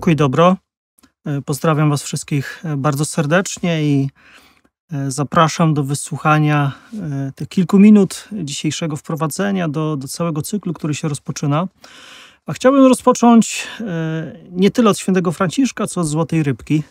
pokój dobro. E, pozdrawiam Was wszystkich e, bardzo serdecznie i e, zapraszam do wysłuchania tych kilku minut dzisiejszego wprowadzenia do, do całego cyklu, który się rozpoczyna. A chciałbym rozpocząć nie tyle od świętego Franciszka, co od Złotej Rybki.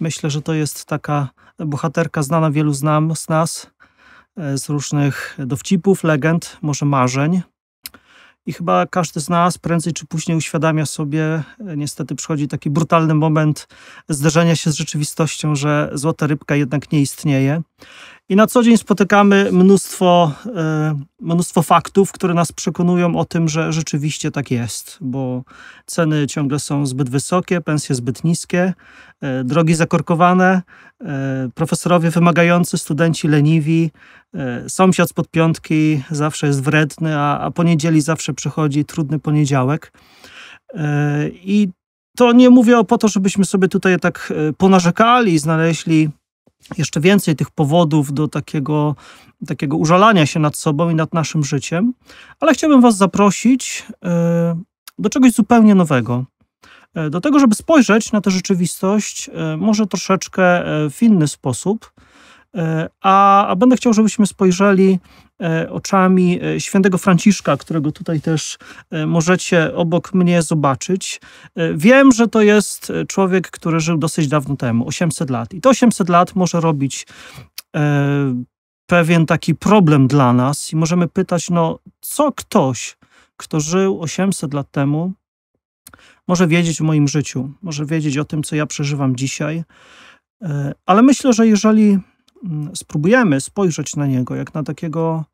Myślę, że to jest taka bohaterka znana wielu z, nam, z nas, z różnych dowcipów, legend, może marzeń. I chyba każdy z nas prędzej czy później uświadamia sobie, e, niestety przychodzi taki brutalny moment zderzenia się z rzeczywistością, że złota rybka jednak nie istnieje i na co dzień spotykamy mnóstwo, e, mnóstwo faktów, które nas przekonują o tym, że rzeczywiście tak jest, bo ceny ciągle są zbyt wysokie, pensje zbyt niskie, e, drogi zakorkowane, e, profesorowie wymagający, studenci leniwi, sąsiad spod piątki zawsze jest wredny, a, a poniedzieli zawsze przychodzi trudny poniedziałek. I to nie mówię po to, żebyśmy sobie tutaj tak ponarzekali, i znaleźli jeszcze więcej tych powodów do takiego, takiego użalania się nad sobą i nad naszym życiem, ale chciałbym Was zaprosić e, do czegoś zupełnie nowego. E, do tego, żeby spojrzeć na tę rzeczywistość e, może troszeczkę w inny sposób, E, a, a będę chciał, żebyśmy spojrzeli e, oczami e, świętego Franciszka, którego tutaj też możecie obok mnie zobaczyć. Wiem, że to jest człowiek, który żył dosyć dawno temu, 800 lat. I to 800 lat może robić pewien taki problem dla nas i możemy pytać, no co ktoś, kto żył 800 lat temu, może wiedzieć o moim życiu, może wiedzieć o tym, co ja przeżywam dzisiaj. Ale myślę, że jeżeli Mm, spróbujemy spojrzeć na niego jak na takiego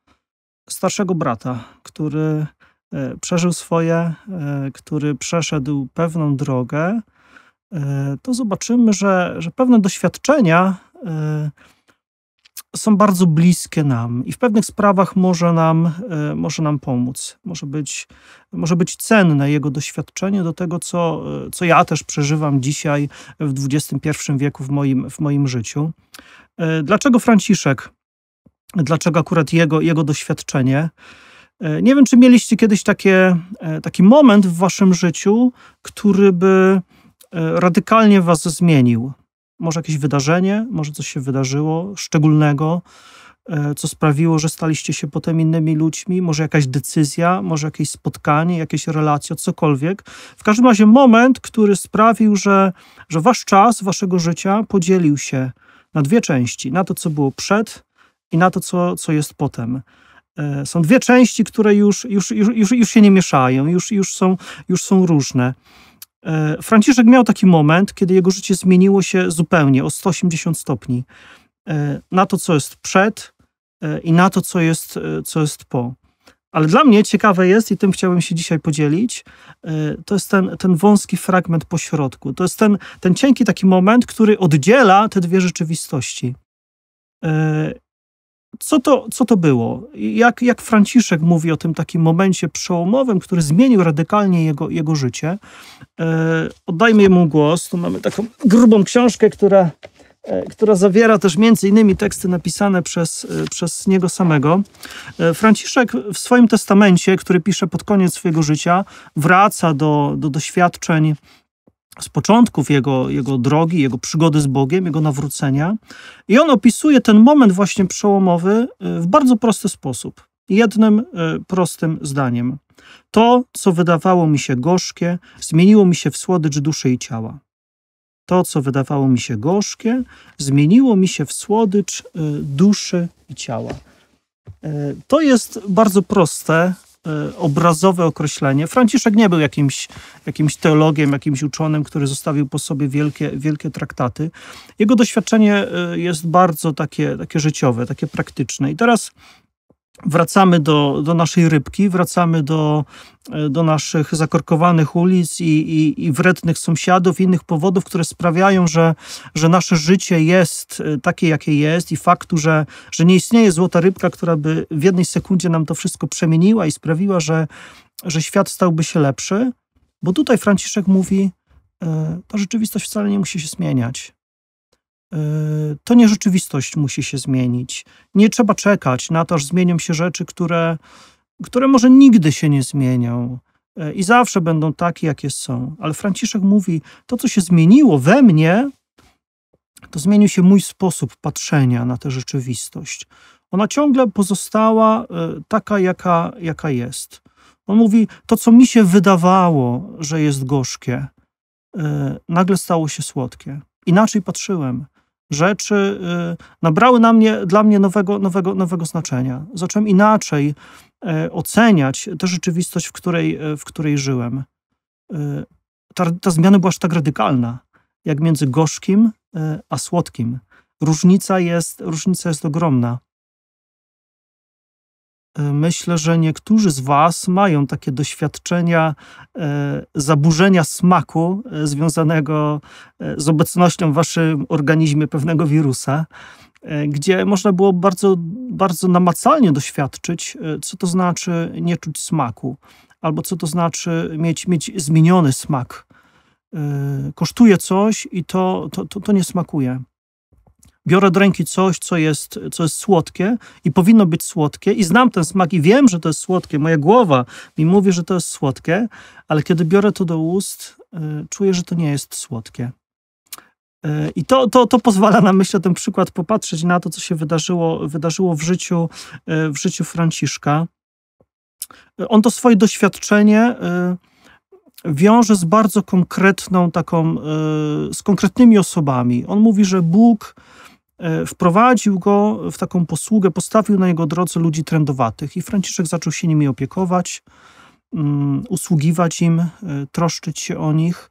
starszego brata, który e, przeżył swoje, e, który przeszedł pewną drogę, e, to zobaczymy, że, że pewne doświadczenia są bardzo bliskie nam i w pewnych sprawach może nam, może nam pomóc. Może być, może być cenne jego doświadczenie do tego, co, co ja też przeżywam dzisiaj w XXI wieku w moim, w moim życiu. E, dlaczego Franciszek? Dlaczego akurat jego, jego doświadczenie? E, nie wiem, czy mieliście kiedyś takie, e, taki moment w waszym życiu, który by radykalnie was zmienił. Może jakieś wydarzenie, może coś się wydarzyło szczególnego, co sprawiło, że staliście się potem innymi ludźmi, może jakaś decyzja, może jakieś spotkanie, jakieś relacje, cokolwiek. W każdym razie moment, który sprawił, że, że wasz czas, waszego życia podzielił się na dwie części: na to, co było przed i na to, co, co jest potem. E, są dwie części, które już, już, już, już, już się nie mieszają, już, już, są, już są różne. E, Franciszek miał taki moment, kiedy jego życie zmieniło się zupełnie o 180 stopni e, na to, co jest przed i na to, co jest, co jest po. Ale dla mnie ciekawe jest, i tym chciałem się dzisiaj podzielić, e, to jest ten, ten wąski fragment po środku. To jest ten, ten cienki taki moment, który oddziela te dwie rzeczywistości. E, co to, co to było? Jak, jak Franciszek mówi o tym takim momencie przełomowym, który zmienił radykalnie jego, jego życie? E, oddajmy mu głos. Tu mamy taką grubą książkę, która E, która zawiera też między innymi teksty napisane przez, e, przez niego samego. E, Franciszek w swoim testamencie, który pisze pod koniec swojego życia, wraca do, do doświadczeń z początków jego, jego drogi, jego przygody z Bogiem, jego nawrócenia. I on opisuje ten moment właśnie przełomowy w bardzo prosty sposób. Jednym prostym zdaniem. To, co wydawało mi się gorzkie, zmieniło mi się w słodycz duszy i ciała. To, co wydawało mi się gorzkie, zmieniło mi się w słodycz e, duszy i ciała. E, to jest bardzo proste, e, obrazowe określenie. Franciszek nie był jakimś, jakimś teologiem, jakimś uczonym, który zostawił po sobie wielkie, wielkie traktaty. Jego doświadczenie jest bardzo takie, takie życiowe, takie praktyczne. I teraz wracamy do, do naszej rybki, wracamy do, e, do naszych zakorkowanych ulic i, i, i wrednych sąsiadów, innych powodów, które sprawiają, że, że nasze życie jest e, takie, jakie jest i faktu, że, że nie istnieje złota rybka, która by w jednej sekundzie nam to wszystko przemieniła i sprawiła, że, że świat stałby się lepszy, bo tutaj Franciszek mówi, e, ta rzeczywistość wcale nie musi się zmieniać to nie rzeczywistość musi się zmienić. Nie trzeba czekać na to, aż zmienią się rzeczy, które, które może nigdy się nie zmienią e, i zawsze będą takie, jakie są. Ale Franciszek mówi: To, co się zmieniło we mnie, to zmienił się mój sposób patrzenia na tę rzeczywistość. Ona ciągle pozostała e, taka, jaka, jaka jest. On mówi: To, co mi się wydawało, że jest gorzkie, e, nagle stało się słodkie. Inaczej patrzyłem rzeczy y, nabrały na mnie, dla mnie nowego, nowego, nowego znaczenia. Zacząłem inaczej y, oceniać tę rzeczywistość, w której, y, w której żyłem. Ta, ta zmiana była aż tak radykalna, jak między gorzkim a słodkim. Różnica jest, różnica jest ogromna. Myślę, że niektórzy z Was mają takie doświadczenia e, zaburzenia smaku e, związanego e, z obecnością w Waszym organizmie pewnego wirusa, gdzie można było bardzo, bardzo namacalnie doświadczyć, co to znaczy nie czuć smaku, albo co to znaczy mieć, mieć zmieniony smak. Kosztuje coś i to, to, to, to nie smakuje biorę do ręki coś, co jest, co jest słodkie i powinno być słodkie i znam ten smak i wiem, że to jest słodkie. Moja głowa mi mówi, że to jest słodkie, ale kiedy biorę to do ust, e, czuję, że to nie jest słodkie. E, I to, to, to pozwala na myślę, ten przykład popatrzeć na to, co się wydarzyło, wydarzyło w, życiu, e, w życiu Franciszka. On to swoje doświadczenie wiąże z bardzo konkretną taką, z konkretnymi osobami. On mówi, że Bóg E, wprowadził go w taką posługę, postawił na jego drodze ludzi trendowatych i Franciszek zaczął się nimi opiekować, mm, usługiwać im, e, troszczyć się o nich.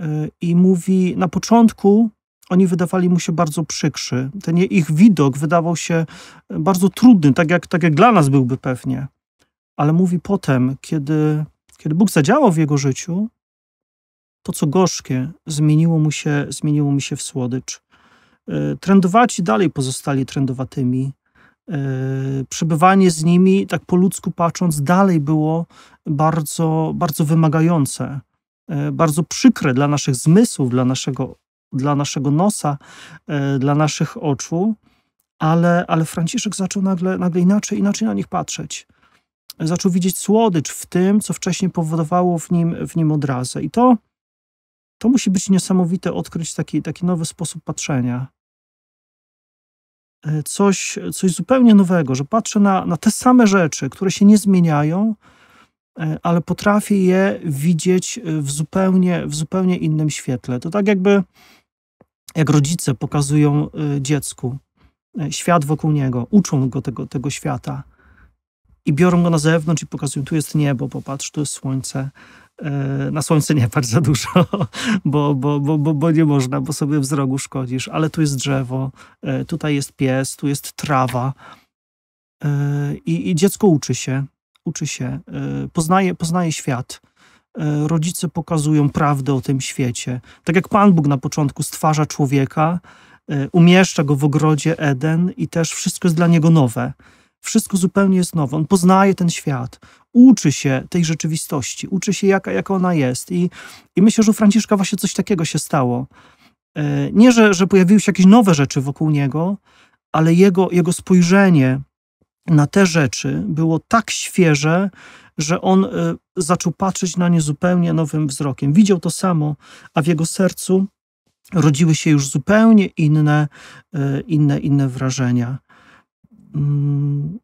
E, I mówi, na początku oni wydawali mu się bardzo przykrzy. Ten ich widok wydawał się bardzo trudny, tak jak, tak jak dla nas byłby pewnie. Ale mówi potem, kiedy, kiedy Bóg zadziałał w jego życiu, to co gorzkie zmieniło mu się, zmieniło mu się w słodycz. E, trendowaci dalej pozostali trendowatymi. E, przebywanie z nimi, tak po ludzku patrząc, dalej było bardzo, bardzo wymagające, e, bardzo przykre dla naszych zmysłów, dla naszego, dla naszego nosa, dla naszych oczu, ale, ale Franciszek zaczął nagle, nagle inaczej, inaczej na nich patrzeć zaczął widzieć słodycz w tym, co wcześniej powodowało w nim, w nim odrazę. I to to musi być niesamowite odkryć taki, taki nowy sposób patrzenia. E, coś, coś zupełnie nowego, że patrzę na, na te same rzeczy, które się nie zmieniają, e, ale potrafię je widzieć w zupełnie, w zupełnie innym świetle. To tak jakby jak rodzice pokazują e, dziecku świat wokół niego, uczą go tego, tego świata i biorą go na zewnątrz i pokazują, tu jest niebo, popatrz, tu jest słońce, E, na słońce nie patrz za dużo, bo, bo, bo, bo, nie można, bo sobie wzrogu szkodzisz, ale tu jest drzewo, e, tutaj jest pies, tu jest trawa e, i, i dziecko uczy się, uczy się, poznaje, poznaje świat. Rodzice pokazują prawdę o tym świecie. Tak jak Pan Bóg na początku stwarza człowieka, umieszcza go w ogrodzie Eden i też wszystko jest dla niego nowe wszystko zupełnie jest nowe. On poznaje ten świat, uczy się tej rzeczywistości, uczy się, jaka, jaka ona jest. I, I myślę, że u Franciszka właśnie coś takiego się stało. E, nie, że, że pojawiły się jakieś nowe rzeczy wokół niego, ale jego, jego spojrzenie na te rzeczy było tak świeże, że on e, zaczął patrzeć na nie zupełnie nowym wzrokiem. Widział to samo, a w jego sercu rodziły się już zupełnie inne, e, inne, inne wrażenia. Mm,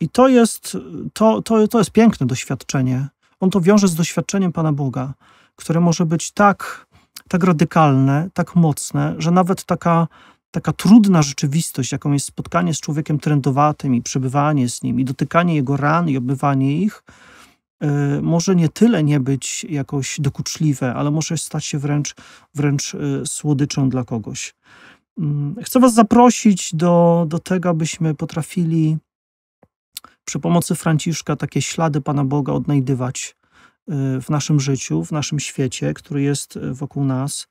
I to jest, to, to, to jest piękne doświadczenie. On to wiąże z doświadczeniem Pana Boga, które może być tak, tak radykalne, tak mocne, że nawet taka, taka trudna rzeczywistość, jaką jest spotkanie z człowiekiem trendowatym i przebywanie z nim, i dotykanie jego ran i obywanie ich, y, może nie tyle nie być jakoś dokuczliwe, ale może stać się wręcz, wręcz y, słodyczą dla kogoś. Mm, chcę Was zaprosić do, do tego, abyśmy potrafili przy pomocy Franciszka takie ślady Pana Boga odnajdywać y, w naszym życiu, w naszym świecie, który jest y, wokół nas.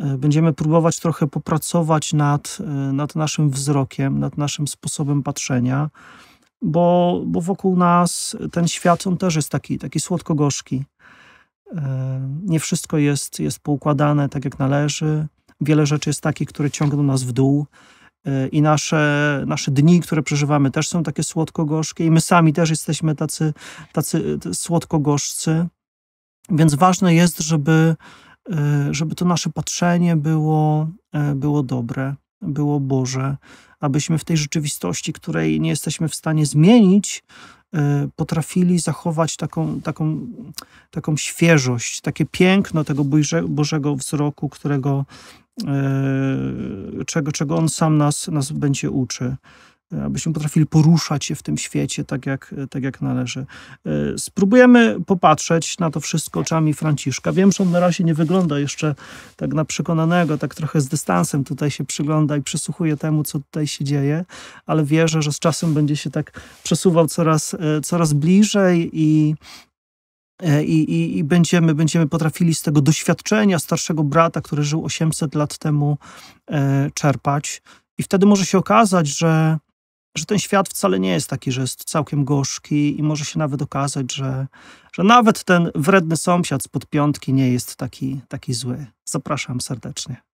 Y, będziemy próbować trochę popracować nad, nad naszym wzrokiem, nad naszym sposobem patrzenia, bo, bo wokół nas ten świat on też jest taki, taki słodko-gorzki. Nie wszystko jest, jest poukładane tak, jak należy wiele rzeczy jest takich, które ciągną nas w dół. E, I nasze, nasze dni, które przeżywamy, też są takie słodko-gorzkie, i my sami też jesteśmy tacy, tacy słodko-gorzcy. Więc ważne jest, żeby, e, żeby to nasze patrzenie było, e, było dobre, było Boże, abyśmy w tej rzeczywistości, której nie jesteśmy w stanie zmienić, potrafili zachować taką, taką, taką świeżość, takie piękno tego Bożego wzroku, którego, E, czego, czego on sam nas, nas będzie uczy e, abyśmy potrafili poruszać się w tym świecie tak jak, tak jak należy. E, spróbujemy popatrzeć na to wszystko oczami Franciszka. Wiem, że on na razie nie wygląda jeszcze tak na przekonanego, tak trochę z dystansem tutaj się przygląda i przysłuchuje temu, co tutaj się dzieje, ale wierzę, że z czasem będzie się tak przesuwał coraz, coraz bliżej i, E, i, i, i, będziemy, będziemy potrafili z tego doświadczenia starszego brata, który żył 800 lat temu, e, czerpać. I wtedy może się okazać, że, że ten świat wcale nie jest taki, że jest całkiem gorzki i może się nawet okazać, że, że nawet ten wredny sąsiad z piątki nie jest taki, taki zły. Zapraszam serdecznie.